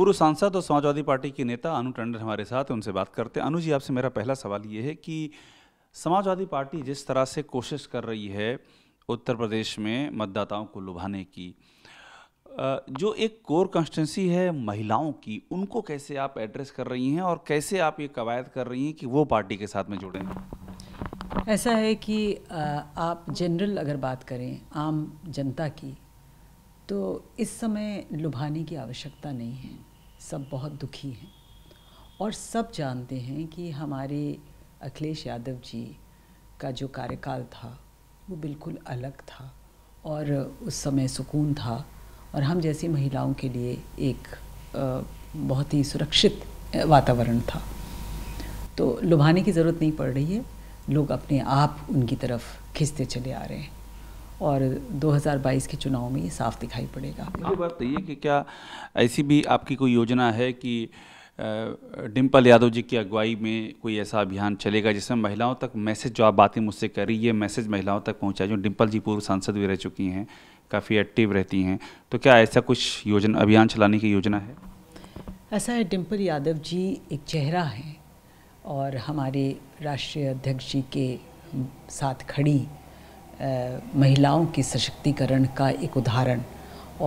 पूर्व सांसद और समाजवादी पार्टी के नेता अनु टंडन हमारे साथ उनसे बात करते हैं अनु जी आपसे मेरा पहला सवाल ये है कि समाजवादी पार्टी जिस तरह से कोशिश कर रही है उत्तर प्रदेश में मतदाताओं को लुभाने की जो एक कोर कॉन्स्टिटेंसी है महिलाओं की उनको कैसे आप एड्रेस कर रही हैं और कैसे आप ये कवायद कर रही हैं कि वो पार्टी के साथ में जुड़ें ऐसा है कि आप जनरल अगर बात करें आम जनता की तो इस समय लुभाने की आवश्यकता नहीं है सब बहुत दुखी हैं और सब जानते हैं कि हमारे अखिलेश यादव जी का जो कार्यकाल था वो बिल्कुल अलग था और उस समय सुकून था और हम जैसी महिलाओं के लिए एक बहुत ही सुरक्षित वातावरण था तो लुभाने की ज़रूरत नहीं पड़ रही है लोग अपने आप उनकी तरफ खिंचते चले आ रहे हैं और 2022 के चुनाव में ये साफ दिखाई पड़ेगा मुझे बात बताइए तो कि क्या ऐसी भी आपकी कोई योजना है कि डिम्पल यादव जी की अगुवाई में कोई ऐसा अभियान चलेगा जिसमें महिलाओं तक मैसेज जो आप बातें मुझसे कर रही ये मैसेज महिलाओं तक पहुँचा जो डिम्पल जी पूर्व सांसद भी रह चुकी हैं काफ़ी एक्टिव रहती हैं तो क्या ऐसा कुछ योजना अभियान चलाने की योजना है ऐसा है डिम्पल यादव जी एक चेहरा है और हमारे राष्ट्रीय अध्यक्ष जी के साथ खड़ी महिलाओं के सशक्तिकरण का एक उदाहरण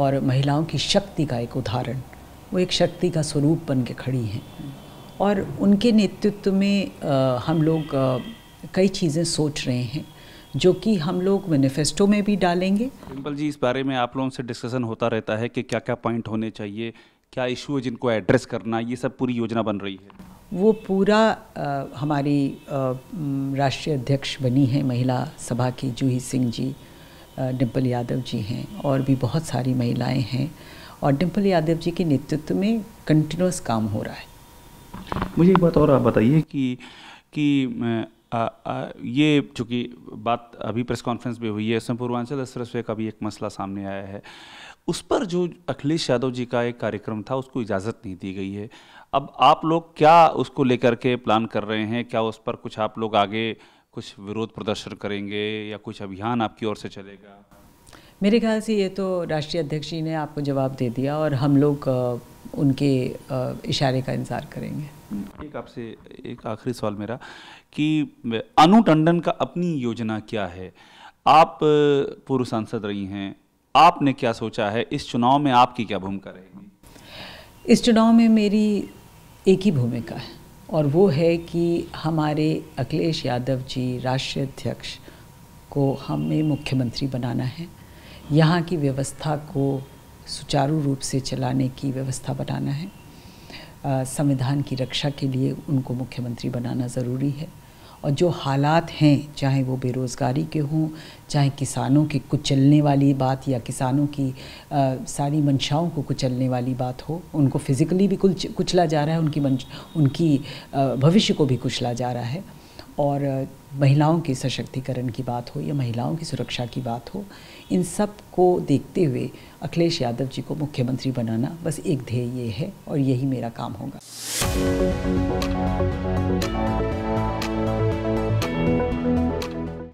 और महिलाओं की शक्ति का एक उदाहरण वो एक शक्ति का स्वरूप बन के खड़ी हैं और उनके नेतृत्व में आ, हम लोग आ, कई चीज़ें सोच रहे हैं जो कि हम लोग मैनिफेस्टो में भी डालेंगे सिंपल जी इस बारे में आप लोगों से डिस्कशन होता रहता है कि क्या क्या पॉइंट होने चाहिए क्या इशू है जिनको एड्रेस करना ये सब पूरी योजना बन रही है वो पूरा आ, हमारी राष्ट्रीय अध्यक्ष बनी है महिला सभा की जूही सिंह जी डिम्पल यादव जी हैं और भी बहुत सारी महिलाएं हैं और डिम्पल यादव जी के नेतृत्व में कंटिन्यूस काम हो रहा है मुझे एक बात और आप बताइए कि कि आ, आ, ये चूँकि बात अभी प्रेस कॉन्फ्रेंस में हुई है इसमें पूर्वांचल एक्सप्रेस वे का भी एक मसला सामने आया है उस पर जो अखिलेश यादव जी का एक कार्यक्रम था उसको इजाज़त नहीं दी गई है अब आप लोग क्या उसको लेकर के प्लान कर रहे हैं क्या उस पर कुछ आप लोग आगे कुछ विरोध प्रदर्शन करेंगे या कुछ अभियान आपकी ओर से चलेगा मेरे ख्याल से ये तो राष्ट्रीय अध्यक्ष जी ने आपको जवाब दे दिया और हम लोग उनके इशारे का इंतज़ार करेंगे एक आपसे एक आखिरी सवाल मेरा कि अनु टंडन का अपनी योजना क्या है आप पूर्व सांसद रही हैं आपने क्या सोचा है इस चुनाव में आपकी क्या भूमिका रहेगी इस चुनाव में मेरी एक ही भूमिका है और वो है कि हमारे अखिलेश यादव जी राष्ट्रीय अध्यक्ष को हमें मुख्यमंत्री बनाना है यहाँ की व्यवस्था को सुचारू रूप से चलाने की व्यवस्था बनाना है संविधान की रक्षा के लिए उनको मुख्यमंत्री बनाना ज़रूरी है और जो हालात हैं चाहे वो बेरोज़गारी के हों चाहे किसानों के कुचलने वाली बात या किसानों की आ, सारी मंशाओं को कुचलने वाली बात हो उनको फिज़िकली भी कुचला जा रहा है उनकी मंश उनकी भविष्य को भी कुचला जा रहा है और महिलाओं के सशक्तिकरण की बात हो या महिलाओं की सुरक्षा की बात हो इन सब को देखते हुए अखिलेश यादव जी को मुख्यमंत्री बनाना बस एक ध्येय ये है और यही मेरा काम होगा